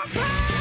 my pain!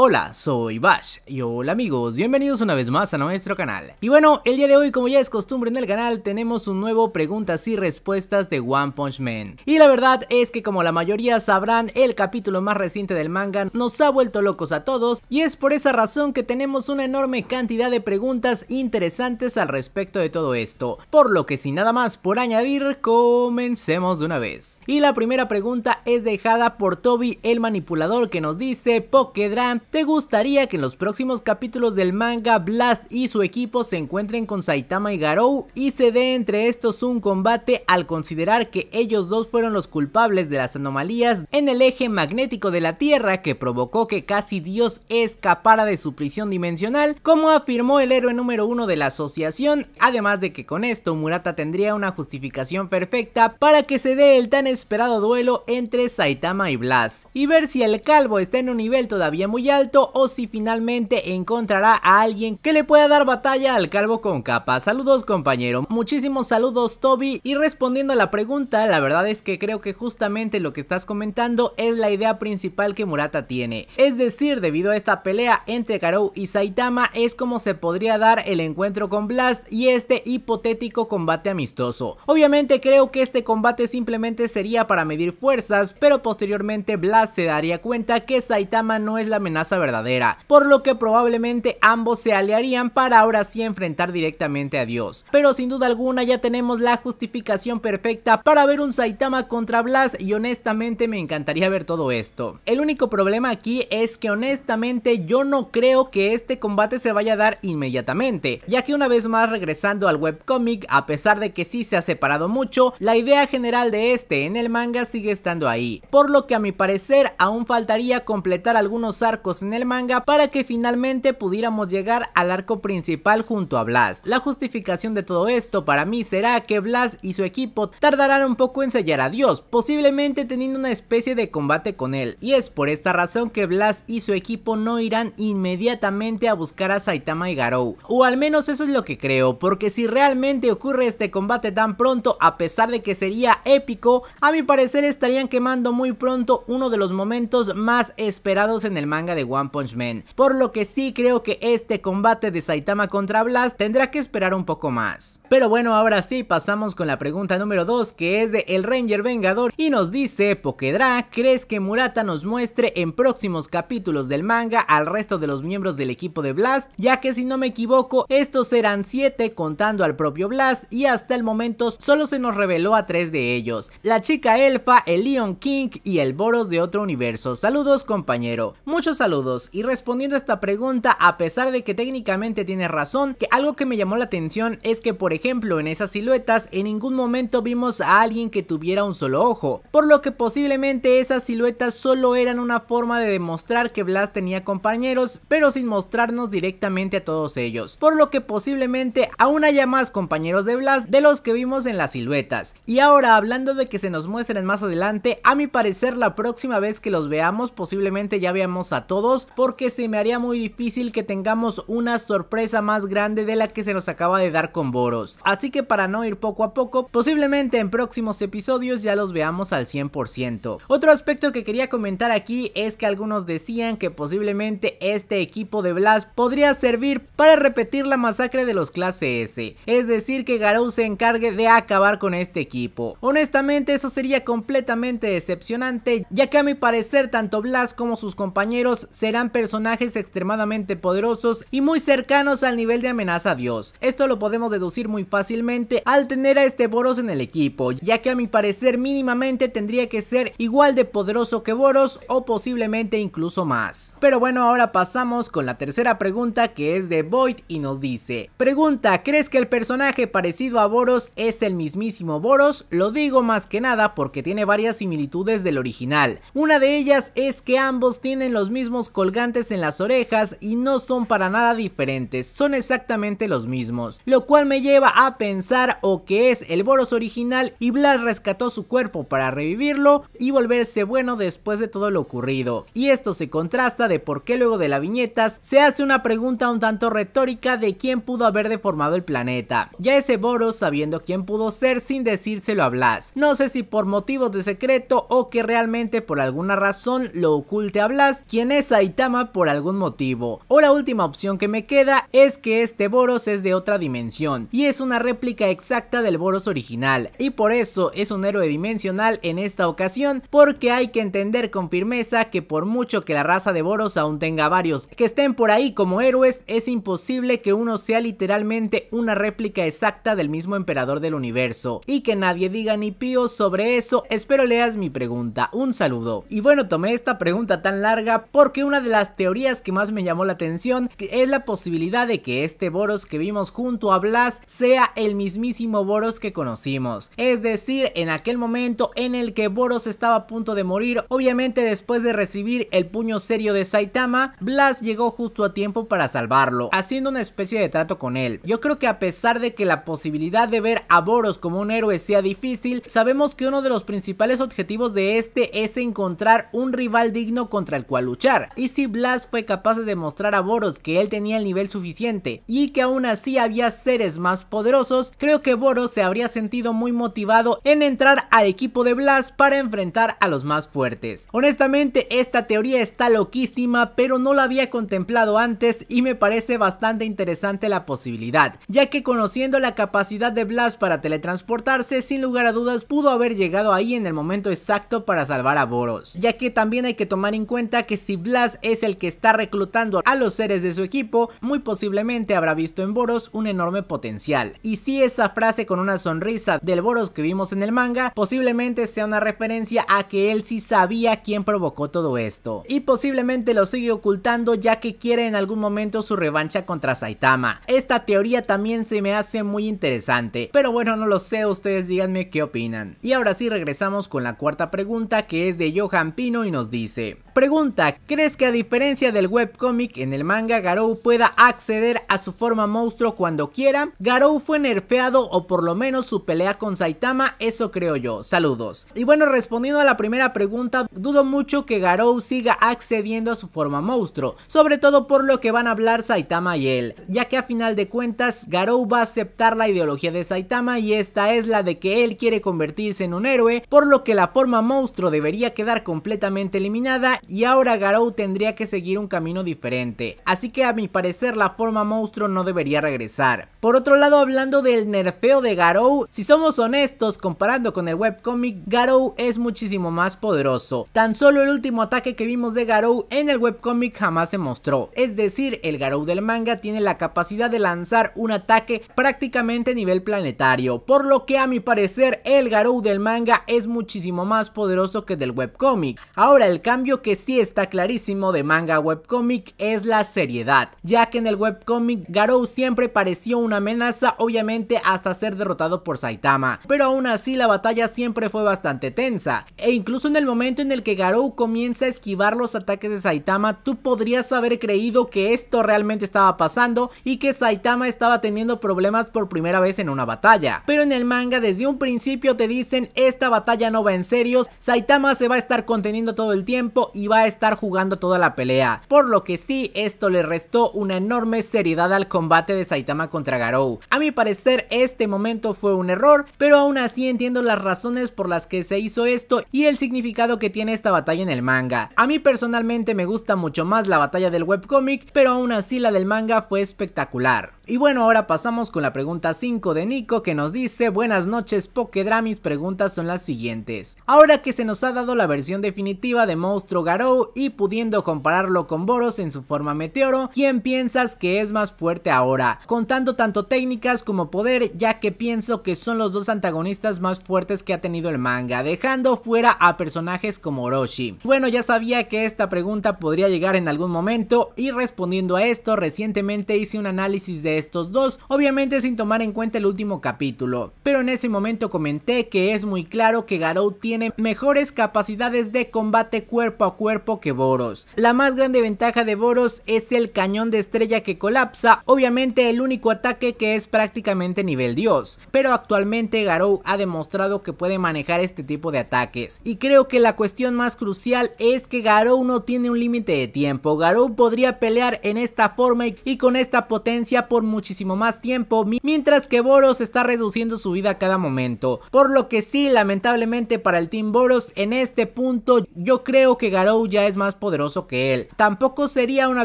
Hola, soy Bash y hola amigos, bienvenidos una vez más a nuestro canal. Y bueno, el día de hoy como ya es costumbre en el canal tenemos un nuevo preguntas y respuestas de One Punch Man. Y la verdad es que como la mayoría sabrán, el capítulo más reciente del manga nos ha vuelto locos a todos y es por esa razón que tenemos una enorme cantidad de preguntas interesantes al respecto de todo esto. Por lo que sin nada más por añadir, comencemos de una vez. Y la primera pregunta es dejada por Toby el manipulador que nos dice Pokedran ¿Te gustaría que en los próximos capítulos del manga Blast y su equipo se encuentren con Saitama y Garou y se dé entre estos un combate al considerar que ellos dos fueron los culpables de las anomalías en el eje magnético de la Tierra que provocó que casi Dios escapara de su prisión dimensional, como afirmó el héroe número uno de la asociación, además de que con esto Murata tendría una justificación perfecta para que se dé el tan esperado duelo entre Saitama y Blast, y ver si el calvo está en un nivel todavía muy alto o si finalmente encontrará a alguien que le pueda dar batalla al calvo con capa. Saludos compañero, muchísimos saludos Toby y respondiendo a la pregunta, la verdad es que creo que justamente lo que estás comentando es la idea principal que Murata tiene. Es decir, debido a esta pelea entre Garou y Saitama es como se podría dar el encuentro con Blast y este hipotético combate amistoso. Obviamente creo que este combate simplemente sería para medir fuerzas, pero posteriormente Blast se daría cuenta que Saitama no es la amenaza verdadera, por lo que probablemente ambos se aliarían para ahora sí enfrentar directamente a Dios. Pero sin duda alguna ya tenemos la justificación perfecta para ver un Saitama contra Blast y honestamente me encantaría ver todo esto. El único problema aquí es que honestamente yo no creo que este combate se vaya a dar inmediatamente, ya que una vez más regresando al webcomic, a pesar de que sí se ha separado mucho, la idea general de este en el manga sigue estando ahí, por lo que a mi parecer aún faltaría completar algunos arcos en el manga para que finalmente pudiéramos llegar al arco principal junto a Blast. La justificación de todo esto para mí será que Blast y su equipo tardarán un poco en sellar a Dios, posiblemente teniendo una especie de combate con él. Y es por esta razón que Blast y su equipo no irán inmediatamente a buscar a Saitama y Garou. O al menos eso es lo que creo, porque si realmente ocurre este combate tan pronto, a pesar de que sería épico, a mi parecer estarían quemando muy pronto uno de los momentos más esperados en el manga de One Punch Man, por lo que sí creo que este combate de Saitama contra Blast tendrá que esperar un poco más. Pero bueno, ahora sí pasamos con la pregunta número 2 que es de El Ranger Vengador y nos dice, Pokedra, ¿crees que Murata nos muestre en próximos capítulos del manga al resto de los miembros del equipo de Blast? Ya que si no me equivoco, estos eran 7 contando al propio Blast y hasta el momento solo se nos reveló a 3 de ellos. La chica elfa, el Leon King y el Boros de otro universo. Saludos compañero. Muchos saludos y respondiendo a esta pregunta, a pesar de que técnicamente tiene razón, que algo que me llamó la atención es que por ejemplo en esas siluetas en ningún momento vimos a alguien que tuviera un solo ojo, por lo que posiblemente esas siluetas solo eran una forma de demostrar que Blas tenía compañeros, pero sin mostrarnos directamente a todos ellos, por lo que posiblemente aún haya más compañeros de Blas de los que vimos en las siluetas. Y ahora hablando de que se nos muestren más adelante, a mi parecer la próxima vez que los veamos posiblemente ya veamos a todos porque se me haría muy difícil que tengamos una sorpresa más grande de la que se nos acaba de dar con Boros. Así que para no ir poco a poco, posiblemente en próximos episodios ya los veamos al 100%. Otro aspecto que quería comentar aquí es que algunos decían que posiblemente este equipo de Blast podría servir para repetir la masacre de los clases. S, es decir que Garou se encargue de acabar con este equipo. Honestamente eso sería completamente decepcionante ya que a mi parecer tanto Blast como sus compañeros serán personajes extremadamente poderosos y muy cercanos al nivel de amenaza a Dios. Esto lo podemos deducir muy fácilmente al tener a este Boros en el equipo, ya que a mi parecer mínimamente tendría que ser igual de poderoso que Boros o posiblemente incluso más. Pero bueno, ahora pasamos con la tercera pregunta que es de Void y nos dice, pregunta, ¿crees que el personaje parecido a Boros es el mismísimo Boros? Lo digo más que nada porque tiene varias similitudes del original. Una de ellas es que ambos tienen los mismos colgantes en las orejas y no son para nada diferentes, son exactamente los mismos, lo cual me lleva a pensar o que es el Boros original y Blas rescató su cuerpo para revivirlo y volverse bueno después de todo lo ocurrido. Y esto se contrasta de por qué luego de la viñetas se hace una pregunta un tanto retórica de quién pudo haber deformado el planeta, ya ese Boros sabiendo quién pudo ser sin decírselo a Blas, no sé si por motivos de secreto o que realmente por alguna razón lo oculte a Blas, quien es Saitama por algún motivo. O la última opción que me queda es que este Boros es de otra dimensión y es una réplica exacta del Boros original y por eso es un héroe dimensional en esta ocasión porque hay que entender con firmeza que por mucho que la raza de Boros aún tenga varios que estén por ahí como héroes es imposible que uno sea literalmente una réplica exacta del mismo emperador del universo y que nadie diga ni pío sobre eso espero leas mi pregunta un saludo y bueno tomé esta pregunta tan larga porque que una de las teorías que más me llamó la atención es la posibilidad de que este Boros que vimos junto a Blas sea el mismísimo Boros que conocimos, es decir, en aquel momento en el que Boros estaba a punto de morir, obviamente después de recibir el puño serio de Saitama, Blas llegó justo a tiempo para salvarlo, haciendo una especie de trato con él. Yo creo que a pesar de que la posibilidad de ver a Boros como un héroe sea difícil, sabemos que uno de los principales objetivos de este es encontrar un rival digno contra el cual luchar. Y si Blast fue capaz de demostrar a Boros que él tenía el nivel suficiente y que aún así había seres más poderosos, creo que Boros se habría sentido muy motivado en entrar al equipo de Blast para enfrentar a los más fuertes. Honestamente, esta teoría está loquísima, pero no la había contemplado antes y me parece bastante interesante la posibilidad, ya que conociendo la capacidad de Blast para teletransportarse, sin lugar a dudas pudo haber llegado ahí en el momento exacto para salvar a Boros, ya que también hay que tomar en cuenta que si Blast es el que está reclutando a los seres de su equipo, muy posiblemente habrá visto en Boros un enorme potencial. Y si esa frase con una sonrisa del Boros que vimos en el manga, posiblemente sea una referencia a que él sí sabía quién provocó todo esto. Y posiblemente lo sigue ocultando ya que quiere en algún momento su revancha contra Saitama. Esta teoría también se me hace muy interesante, pero bueno, no lo sé, ustedes díganme qué opinan. Y ahora sí regresamos con la cuarta pregunta que es de Johan Pino y nos dice, Pregunta, ¿crees que a diferencia del webcomic, en el manga Garou pueda acceder a su forma monstruo cuando quiera? Garou fue nerfeado o por lo menos su pelea con Saitama, eso creo yo, saludos. Y bueno, respondiendo a la primera pregunta, dudo mucho que Garou siga accediendo a su forma monstruo, sobre todo por lo que van a hablar Saitama y él, ya que a final de cuentas Garou va a aceptar la ideología de Saitama y esta es la de que él quiere convertirse en un héroe, por lo que la forma monstruo debería quedar completamente eliminada y ahora Garou tendría que seguir un camino diferente, así que a mi parecer la forma monstruo no debería regresar. Por otro lado, hablando del nerfeo de Garou, si somos honestos, comparando con el webcomic, Garou es muchísimo más poderoso. Tan solo el último ataque que vimos de Garou en el webcomic jamás se mostró, es decir, el Garou del manga tiene la capacidad de lanzar un ataque prácticamente a nivel planetario, por lo que a mi parecer el Garou del manga es muchísimo más poderoso que del webcomic. Ahora el cambio que sí está clarísimo de manga webcomic es la seriedad, ya que en el webcomic Garou siempre pareció una amenaza obviamente hasta ser derrotado por Saitama, pero aún así la batalla siempre fue bastante tensa, e incluso en el momento en el que Garou comienza a esquivar los ataques de Saitama, tú podrías haber creído que esto realmente estaba pasando y que Saitama estaba teniendo problemas por primera vez en una batalla, pero en el manga desde un principio te dicen esta batalla no va en serios, Saitama se va a estar conteniendo todo el tiempo y va a estar jugando toda la pelea, por lo que sí, esto le restó una enorme seriedad al combate de Saitama contra Garou. A mi parecer este momento fue un error, pero aún así entiendo las razones por las que se hizo esto y el significado que tiene esta batalla en el manga. A mí personalmente me gusta mucho más la batalla del webcomic, pero aún así la del manga fue espectacular. Y bueno, ahora pasamos con la pregunta 5 de Nico que nos dice, buenas noches Pokedra, mis preguntas son las siguientes. Ahora que se nos ha dado la versión definitiva de Monstruo Garou y pudiendo compararlo con Boros en su forma meteoro, ¿quién piensas que es más fuerte ahora? Contando tanto técnicas como poder, ya que pienso que son los dos antagonistas más fuertes que ha tenido el manga, dejando fuera a personajes como Orochi. Bueno, ya sabía que esta pregunta podría llegar en algún momento y respondiendo a esto, recientemente hice un análisis de estos dos, obviamente sin tomar en cuenta el último capítulo, pero en ese momento comenté que es muy claro que Garou tiene mejores capacidades de combate cuerpo a cuerpo que Boros. La más grande ventaja de Boros es el cañón de estrella que colapsa, obviamente el único ataque que es prácticamente nivel dios, pero actualmente Garou ha demostrado que puede manejar este tipo de ataques. Y creo que la cuestión más crucial es que Garou no tiene un límite de tiempo, Garou podría pelear en esta forma y con esta potencia por muchísimo más tiempo, mientras que Boros está reduciendo su vida cada momento. Por lo que sí, lamentablemente para el Team Boros, en este punto yo creo que Garou ya es más poderoso que él. Tampoco sería una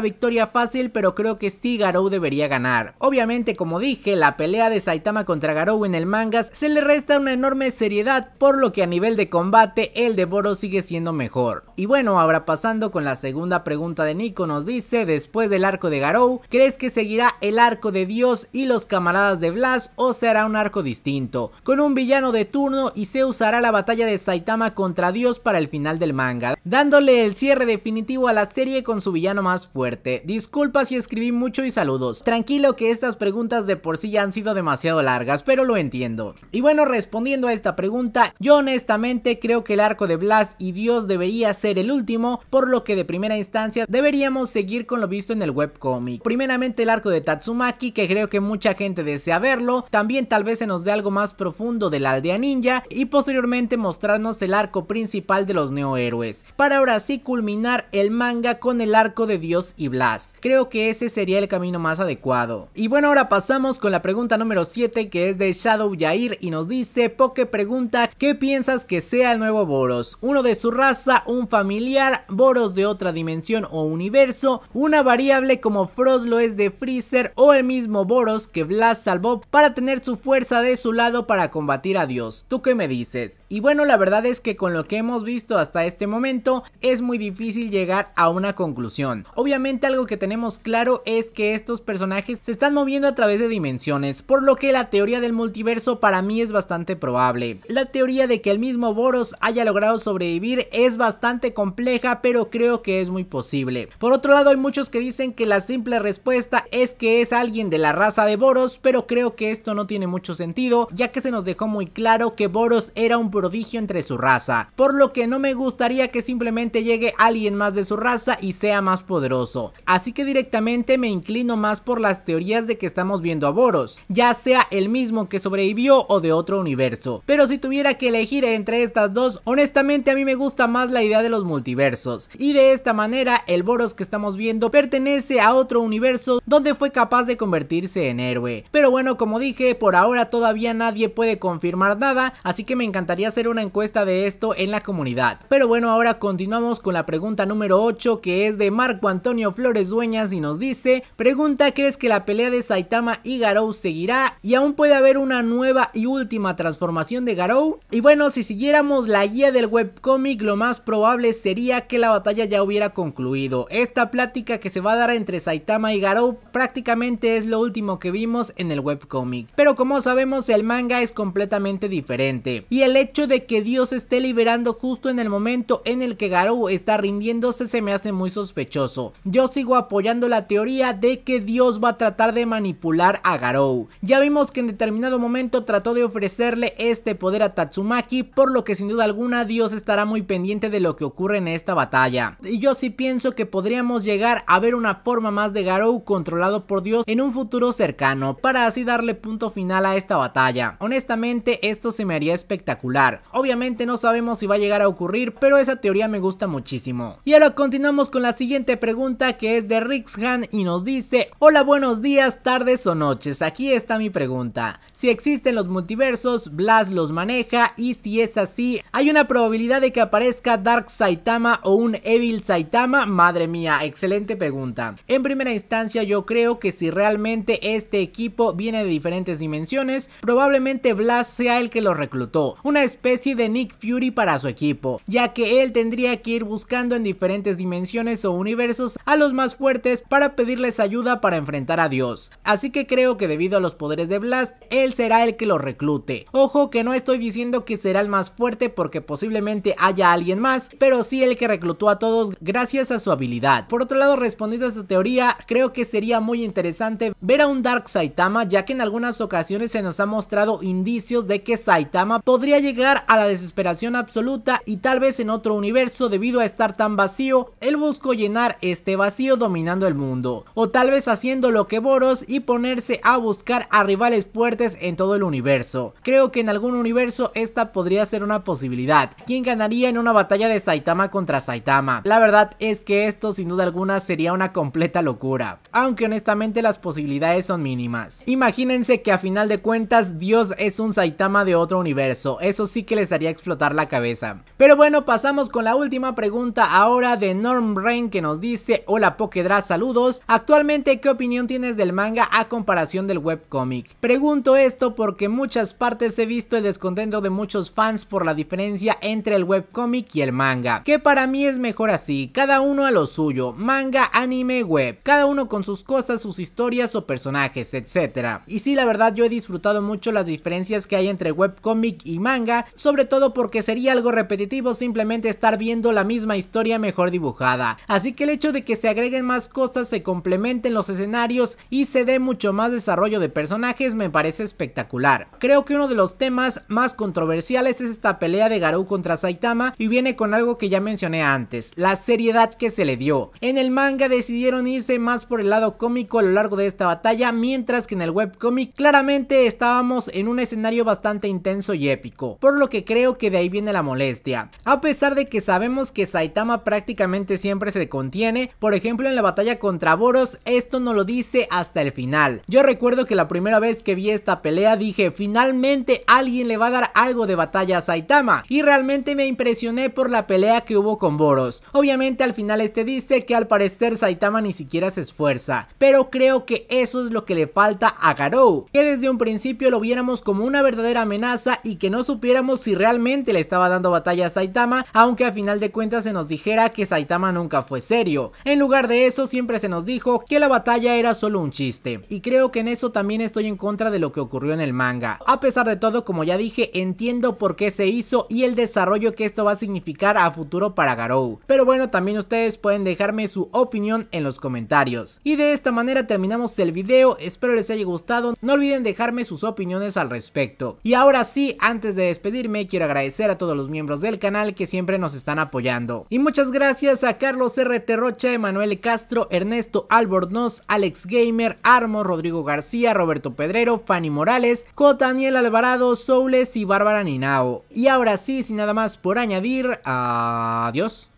victoria fácil, pero creo que sí Garou debería ganar. Obviamente, como dije, la pelea de Saitama contra Garou en el manga se le resta una enorme seriedad, por lo que a nivel de combate el de Boro sigue siendo mejor. Y bueno, ahora pasando con la segunda pregunta de Nico, nos dice, después del arco de Garou, ¿crees que seguirá el arco de Dios y los camaradas de Blas o será un arco distinto? Con un villano de turno y se usará la batalla de Saitama contra Dios para el final del manga, dándole el cierre definitivo a la serie con su villano más fuerte. disculpas si escribí mucho y saludos. Tranquilo que estas preguntas de por sí ya han sido demasiado largas, pero lo entiendo. Y bueno, respondiendo a esta pregunta, yo honestamente creo que el arco de Blast y Dios debería ser el último, por lo que de primera instancia deberíamos seguir con lo visto en el webcomic. Primeramente el arco de Tatsumaki, que creo que mucha gente desea verlo, también tal vez se nos dé algo más profundo de la aldea ninja y posteriormente mostrarnos el arco principal de los neohéroes. Para ahora así culminar el manga con el arco de Dios y Blas. Creo que ese sería el camino más adecuado. Y bueno, ahora pasamos con la pregunta número 7 que es de Shadow Yair y nos dice, Poke pregunta, ¿qué piensas que sea el nuevo Boros? ¿Uno de su raza, un familiar, Boros de otra dimensión o universo, una variable como Frost lo es de Freezer o el mismo Boros que Blas salvó para tener su fuerza de su lado para combatir a Dios? ¿Tú qué me dices? Y bueno, la verdad es que con lo que hemos visto hasta este momento, es muy difícil llegar a una conclusión. Obviamente algo que tenemos claro es que estos personajes se están moviendo a través de dimensiones, por lo que la teoría del multiverso para mí es bastante probable. La teoría de que el mismo Boros haya logrado sobrevivir es bastante compleja, pero creo que es muy posible. Por otro lado, hay muchos que dicen que la simple respuesta es que es alguien de la raza de Boros, pero creo que esto no tiene mucho sentido, ya que se nos dejó muy claro que Boros era un prodigio entre su raza, por lo que no me gustaría que simplemente llegue alguien más de su raza y sea más poderoso. Así que directamente me inclino más por las teorías de que estamos viendo a Boros, ya sea el mismo que sobrevivió o de otro universo. Pero si tuviera que elegir entre estas dos, honestamente a mí me gusta más la idea de los multiversos. Y de esta manera el Boros que estamos viendo pertenece a otro universo donde fue capaz de convertirse en héroe. Pero bueno, como dije, por ahora todavía nadie puede confirmar nada, así que me encantaría hacer una encuesta de esto en la comunidad. Pero bueno, ahora continuamos con la pregunta número 8 que es de Marco Antonio Flores Dueñas y nos dice, pregunta, ¿crees que la pelea de Saitama y Garou seguirá y aún puede haber una nueva y última transformación de Garou? Y bueno, si siguiéramos la guía del webcomic, lo más probable sería que la batalla ya hubiera concluido. Esta plática que se va a dar entre Saitama y Garou prácticamente es lo último que vimos en el webcomic. Pero como sabemos, el manga es completamente diferente. Y el hecho de que Dios esté liberando justo en el momento en el que Garou está rindiéndose se me hace muy sospechoso. Yo sigo apoyando la teoría de que Dios va a tratar de manipular a Garou. Ya vimos que en determinado momento trató de ofrecerle este poder a Tatsumaki, por lo que sin duda alguna Dios estará muy pendiente de lo que ocurre en esta batalla. Y yo sí pienso que podríamos llegar a ver una forma más de Garou controlado por Dios en un futuro cercano, para así darle punto final a esta batalla. Honestamente esto se me haría espectacular. Obviamente no sabemos si va a llegar a ocurrir, pero esa teoría me gusta muchísimo. Y ahora continuamos con la siguiente pregunta que es de Rixhan y nos dice, hola buenos días, tardes o noches, aquí está mi pregunta. Si existen los multiversos, Blas los maneja y si es así, hay una probabilidad de que aparezca Dark Saitama o un Evil Saitama, madre mía, excelente pregunta. En primera instancia yo creo que si realmente este equipo viene de diferentes dimensiones, probablemente Blas sea el que lo reclutó, una especie de Nick Fury para su equipo, ya que él tendría que ir buscando en diferentes dimensiones o universos a los más fuertes para pedirles ayuda para enfrentar a Dios. Así que creo que debido a los poderes de Blast, él será el que lo reclute. Ojo que no estoy diciendo que será el más fuerte porque posiblemente haya alguien más, pero sí el que reclutó a todos gracias a su habilidad. Por otro lado, respondiendo a esta teoría, creo que sería muy interesante ver a un Dark Saitama, ya que en algunas ocasiones se nos ha mostrado indicios de que Saitama podría llegar a la desesperación absoluta y tal vez en otro universo debido debido a estar tan vacío, él buscó llenar este vacío dominando el mundo, o tal vez haciendo lo que Boros y ponerse a buscar a rivales fuertes en todo el universo. Creo que en algún universo esta podría ser una posibilidad. ¿Quién ganaría en una batalla de Saitama contra Saitama? La verdad es que esto sin duda alguna sería una completa locura, aunque honestamente las posibilidades son mínimas. Imagínense que a final de cuentas Dios es un Saitama de otro universo, eso sí que les haría explotar la cabeza. Pero bueno, pasamos con la última pregunta ahora de Norm Rain que nos dice, hola Pokedra, saludos. Actualmente, ¿qué opinión tienes del manga a comparación del webcomic? Pregunto esto porque muchas partes he visto el descontento de muchos fans por la diferencia entre el webcomic y el manga, que para mí es mejor así, cada uno a lo suyo, manga, anime, web, cada uno con sus cosas, sus historias o personajes, etcétera Y si la verdad yo he disfrutado mucho las diferencias que hay entre webcomic y manga, sobre todo porque sería algo repetitivo simplemente estar viendo la misma historia mejor dibujada. Así que el hecho de que se agreguen más cosas, se complementen los escenarios y se dé mucho más desarrollo de personajes me parece espectacular. Creo que uno de los temas más controversiales es esta pelea de Garou contra Saitama y viene con algo que ya mencioné antes, la seriedad que se le dio. En el manga decidieron irse más por el lado cómico a lo largo de esta batalla, mientras que en el webcomic claramente estábamos en un escenario bastante intenso y épico, por lo que creo que de ahí viene la molestia. A pesar de que sabemos que Saitama prácticamente siempre se contiene, por ejemplo en la batalla contra Boros esto no lo dice hasta el final. Yo recuerdo que la primera vez que vi esta pelea dije finalmente alguien le va a dar algo de batalla a Saitama y realmente me impresioné por la pelea que hubo con Boros. Obviamente al final este dice que al parecer Saitama ni siquiera se esfuerza, pero creo que eso es lo que le falta a Garou, que desde un principio lo viéramos como una verdadera amenaza y que no supiéramos si realmente le estaba dando batalla a Saitama, aunque al final de cuentas se nos dijera que Saitama nunca fue serio. En lugar de eso siempre se nos dijo que la batalla era solo un chiste. Y creo que en eso también estoy en contra de lo que ocurrió en el manga. A pesar de todo, como ya dije, entiendo por qué se hizo y el desarrollo que esto va a significar a futuro para Garou. Pero bueno, también ustedes pueden dejarme su opinión en los comentarios. Y de esta manera terminamos el video, espero les haya gustado, no olviden dejarme sus opiniones al respecto. Y ahora sí, antes de despedirme, quiero agradecer a todos los miembros del canal que siempre nos están apoyando y muchas gracias a Carlos R. Terrocha, Emanuel Castro, Ernesto Albornoz, Alex Gamer, Armo, Rodrigo García, Roberto Pedrero, Fanny Morales, J. Daniel Alvarado, Soules y Bárbara Ninao. Y ahora sí, sin nada más por añadir, adiós.